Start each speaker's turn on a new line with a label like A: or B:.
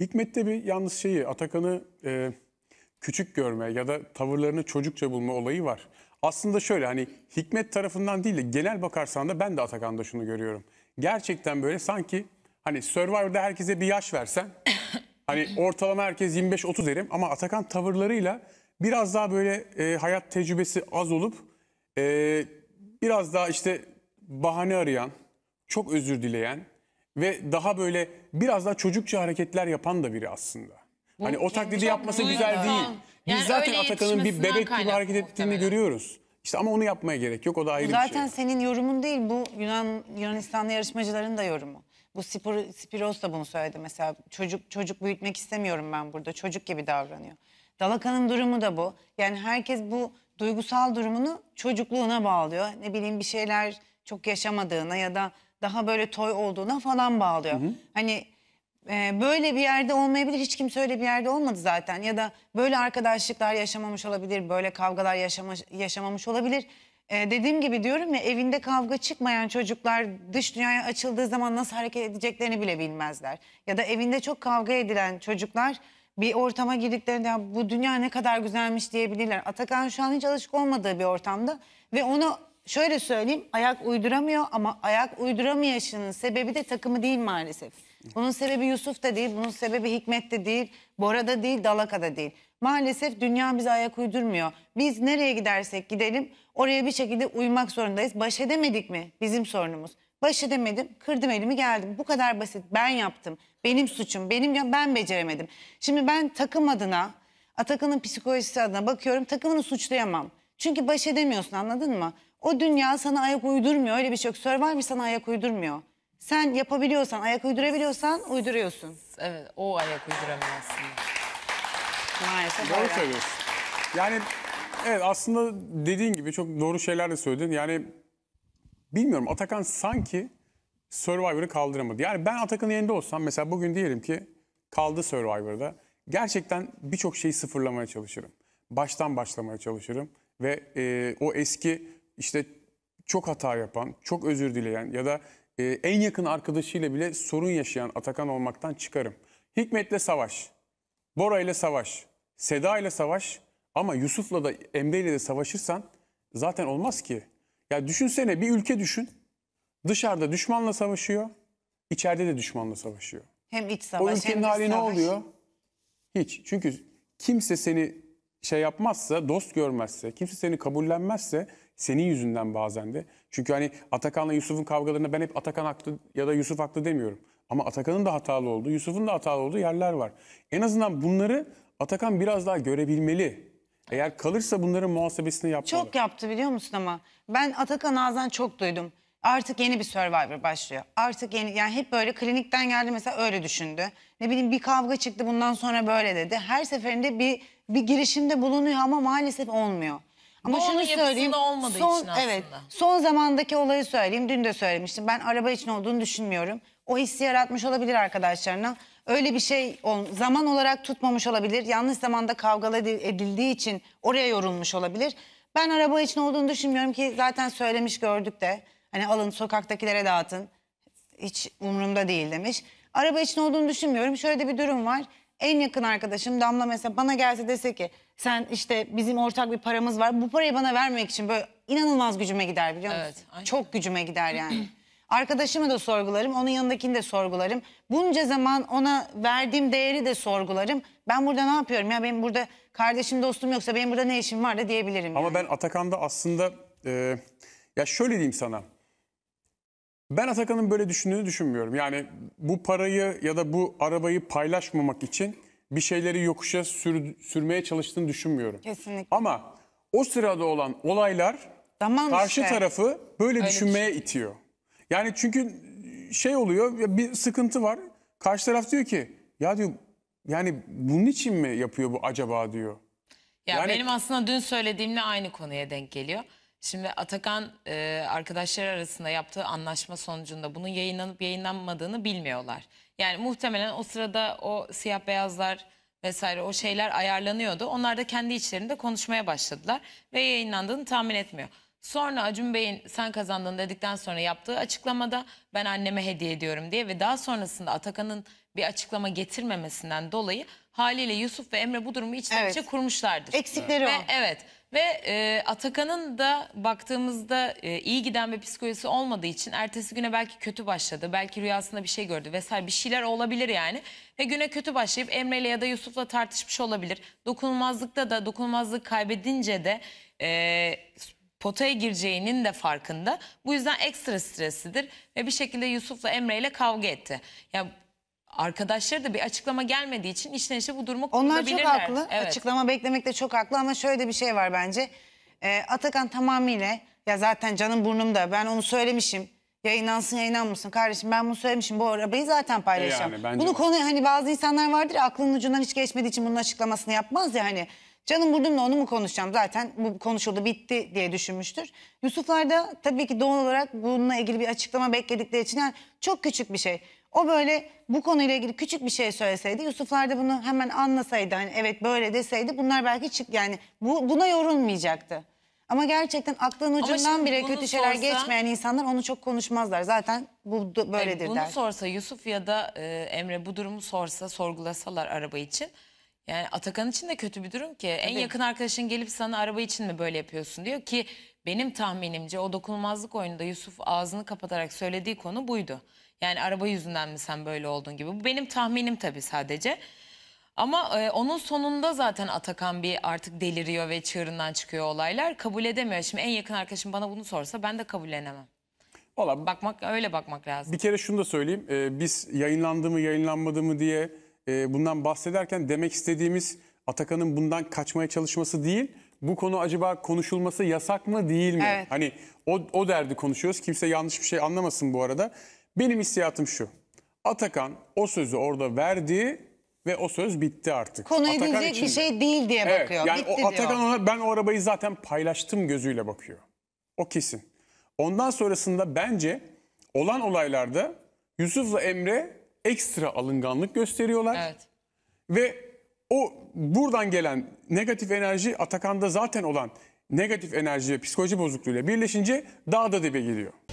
A: Hikmet'te bir yalnız şeyi Atakan'ı e, küçük görme ya da tavırlarını çocukça bulma olayı var. Aslında şöyle hani Hikmet tarafından değil de genel bakarsan da ben de Atakan'da şunu görüyorum. Gerçekten böyle sanki hani Survivor'da herkese bir yaş versen hani ortalama herkes 25-30 derim ama Atakan tavırlarıyla biraz daha böyle e, hayat tecrübesi az olup e, biraz daha işte bahane arayan, çok özür dileyen, ve daha böyle biraz daha çocukça hareketler yapan da biri aslında. Bu, hani o taklidi yapması güzel değil. Biz yani zaten Atakan'ın bir bebek gibi hareket ettiğini muhtemelen. görüyoruz. İşte ama onu yapmaya gerek yok. O da ayrı bu zaten şey. Zaten
B: senin yorumun değil bu Yunan Yunanistanlı yarışmacıların da yorumu. Bu Spiro, Spiros da bunu söyledi mesela. Çocuk çocuk büyütmek istemiyorum ben burada. Çocuk gibi davranıyor. Dalakan'ın durumu da bu. Yani herkes bu duygusal durumunu çocukluğuna bağlıyor. Ne bileyim bir şeyler çok yaşamadığına ya da daha böyle toy olduğuna falan bağlıyor. Hı hı. Hani e, böyle bir yerde olmayabilir. Hiç kimse öyle bir yerde olmadı zaten. Ya da böyle arkadaşlıklar yaşamamış olabilir. Böyle kavgalar yaşama, yaşamamış olabilir. E, dediğim gibi diyorum ya evinde kavga çıkmayan çocuklar dış dünyaya açıldığı zaman nasıl hareket edeceklerini bile bilmezler. Ya da evinde çok kavga edilen çocuklar bir ortama girdiklerinde ya bu dünya ne kadar güzelmiş diyebilirler. Atakan şu an hiç alışık olmadığı bir ortamda ve onu şöyle söyleyeyim ayak uyduramıyor ama ayak uyduramayışının sebebi de takımı değil maalesef. Bunun sebebi Yusuf da değil, bunun sebebi Hikmet de değil, Bora da değil, Dalaka da değil. Maalesef dünya bize ayak uydurmuyor. Biz nereye gidersek gidelim oraya bir şekilde uymak zorundayız. Baş edemedik mi? Bizim sorunumuz. Baş edemedim, kırdım elimi geldim. Bu kadar basit. Ben yaptım. Benim suçum. Benim ben beceremedim. Şimdi ben takım adına, Atakan'ın psikolojisi adına bakıyorum. Takımını suçlayamam. Çünkü baş edemiyorsun anladın mı? O dünya sana ayak uydurmuyor. Öyle bir şey yok. Survivor sana ayak uydurmuyor. Sen yapabiliyorsan, ayak uydurabiliyorsan uyduruyorsun.
C: Evet, o ayak uyduramıyor aslında. Maalesef Doğru söylüyorsun. Yani
A: evet aslında dediğin gibi çok doğru şeyler de söyledin. Yani bilmiyorum Atakan sanki Survivor'ı kaldıramadı. Yani ben Atakan'ın yerinde olsam mesela bugün diyelim ki kaldı Survivor'da. Gerçekten birçok şeyi sıfırlamaya çalışırım. Baştan başlamaya çalışırım. Ve e, o eski işte çok hata yapan, çok özür dileyen ya da e, en yakın arkadaşıyla bile sorun yaşayan Atakan olmaktan çıkarım. Hikmet'le savaş, Bora ile savaş, Seda ile savaş ama Yusuf'la da Emre ile de savaşırsan zaten olmaz ki. Ya düşünsene bir ülke düşün. Dışarıda düşmanla savaşıyor, içeride de düşmanla savaşıyor.
B: Hem iç savaş O ülkenin hem hali ne oluyor?
A: Hiç. Çünkü kimse seni şey yapmazsa, dost görmezse, kimse seni kabullenmezse senin yüzünden bazen de. Çünkü hani Atakan'la Yusuf'un kavgalarında ben hep Atakan haklı ya da Yusuf haklı demiyorum. Ama Atakan'ın da hatalı olduğu, Yusuf'un da hatalı olduğu yerler var. En azından bunları Atakan biraz daha görebilmeli. Eğer kalırsa bunların muhasebesini yapmalı. Çok
B: yaptı biliyor musun ama. Ben Atakan ağzından çok duydum. Artık yeni bir Survivor başlıyor. Artık yeni yani hep böyle klinikten geldi mesela öyle düşündü. Ne bileyim bir kavga çıktı bundan sonra böyle dedi. Her seferinde bir bir girişimde bulunuyor ama maalesef olmuyor. Ama Bu şunu söyleyeyim. olmadığı son, için aslında. Evet. Son zamandaki olayı söyleyeyim. Dün de söylemiştim. Ben araba için olduğunu düşünmüyorum. O hissi yaratmış olabilir arkadaşlarına. Öyle bir şey zaman olarak tutmamış olabilir. Yanlış zamanda kavgalı edildiği için oraya yorulmuş olabilir. Ben araba için olduğunu düşünmüyorum ki zaten söylemiş gördük de. Hani alın sokaktakilere dağıtın. Hiç umurumda değil demiş. Araba için olduğunu düşünmüyorum. Şöyle de bir durum var en yakın arkadaşım Damla mesela bana gelse dese ki sen işte bizim ortak bir paramız var bu parayı bana vermek için böyle inanılmaz gücüme gider biliyor musun? Evet, Çok gücüme gider yani. Arkadaşımı da sorgularım, onun yanındakini de sorgularım. Bunca zaman ona verdiğim değeri de sorgularım. Ben burada ne yapıyorum ya benim burada kardeşim dostum yoksa benim burada ne işim var da
A: diyebilirim. Ama yani. ben Atakan'da aslında e, ya şöyle diyeyim sana. Ben Atakan'ın böyle düşündüğünü düşünmüyorum. Yani bu parayı ya da bu arabayı paylaşmamak için bir şeyleri yokuşa sür, sürmeye çalıştığını düşünmüyorum. Kesinlikle. Ama o sırada olan olaylar Tamam karşı işte. tarafı böyle Öyle düşünmeye şey. itiyor. Yani çünkü şey oluyor bir sıkıntı var. Karşı taraf diyor ki ya diyor yani bunun için mi yapıyor bu acaba diyor.
C: Ya yani, benim aslında dün söylediğimle aynı konuya denk geliyor. Şimdi Atakan e, arkadaşlar arasında yaptığı anlaşma sonucunda bunun yayınlanıp yayınlanmadığını bilmiyorlar. Yani muhtemelen o sırada o siyah beyazlar vesaire o şeyler ayarlanıyordu. Onlar da kendi içlerinde konuşmaya başladılar ve yayınlandığını tahmin etmiyor. Sonra Acun Bey'in sen kazandın dedikten sonra yaptığı açıklamada ben anneme hediye ediyorum diye ve daha sonrasında Atakan'ın bir açıklama getirmemesinden dolayı haliyle Yusuf ve Emre bu durumu içten evet. içe kurmuşlardır. Eksikleri ve, o. Evet ve e, Atakan'ın da baktığımızda e, iyi giden bir psikolojisi olmadığı için ertesi güne belki kötü başladı. Belki rüyasında bir şey gördü vesaire bir şeyler olabilir yani. Ve güne kötü başlayıp Emre ile ya da Yusuf'la tartışmış olabilir. Dokunulmazlıkta da dokunulmazlık kaybedince de e, potaya gireceğinin de farkında. Bu yüzden ekstra stresidir ve bir şekilde Yusuf'la Emre ile kavga etti. Ya arkadaşları da bir açıklama gelmediği için içten içe bu duruma Onlar çok haklı. Evet. Açıklama
B: de çok haklı ama şöyle bir şey var bence. Ee, Atakan tamamıyla ya zaten canım burnumda ben onu söylemişim. Yayınlansın yayınlanmasın kardeşim ben bunu söylemişim bu arabayı zaten paylaşacağım. E yani, bunu konu hani bazı insanlar vardır ya, aklının ucundan hiç geçmediği için bunun açıklamasını yapmaz ya hani. Canım burnumla onu mu konuşacağım zaten bu konuşuldu bitti diye düşünmüştür. Yusuflar da tabii ki doğal olarak bununla ilgili bir açıklama bekledikleri için yani çok küçük bir şey. O böyle bu konuyla ilgili küçük bir şey söyleseydi Yusuflar da bunu hemen anlasaydı hani evet böyle deseydi bunlar belki çık yani bu, buna yorulmayacaktı. Ama gerçekten aklın ucundan şimdi bile bunu kötü şeyler sorsa- geçmeyen insanlar onu çok konuşmazlar. Zaten bu d- böyledir bunu der.
C: sorsa Yusuf ya da e, Emre bu durumu sorsa sorgulasalar araba için. Yani Atakan için de kötü bir durum ki. En yakın arkadaşın gelip sana araba için mi böyle yapıyorsun diyor ki benim tahminimce o dokunulmazlık oyununda Yusuf ağzını kapatarak söylediği konu buydu. Yani araba yüzünden mi sen böyle oldun gibi. Bu benim tahminim tabii sadece. Ama e, onun sonunda zaten Atakan bir artık deliriyor ve çığırından çıkıyor olaylar. Kabul edemiyor. Şimdi en yakın arkadaşım bana bunu sorsa ben de kabullenemem. Valla bakmak öyle bakmak lazım.
A: Bir kere şunu da söyleyeyim. E, biz yayınlandı mı yayınlanmadı mı diye e, bundan bahsederken demek istediğimiz Atakan'ın bundan kaçmaya çalışması değil. Bu konu acaba konuşulması yasak mı değil mi? Evet. Hani o, o derdi konuşuyoruz. Kimse yanlış bir şey anlamasın bu arada. Benim hissiyatım şu. Atakan o sözü orada verdi ve o söz bitti artık. Konu Atakan edilecek bir
B: şey değil diye evet, bakıyor. Yani bitti o Atakan diyor.
A: ona ben o arabayı zaten paylaştım gözüyle bakıyor. O kesin. Ondan sonrasında bence olan olaylarda Yusuf'la Emre ekstra alınganlık gösteriyorlar. Evet. Ve o buradan gelen negatif enerji Atakan'da zaten olan negatif enerji ve psikoloji bozukluğuyla birleşince daha da dibe geliyor.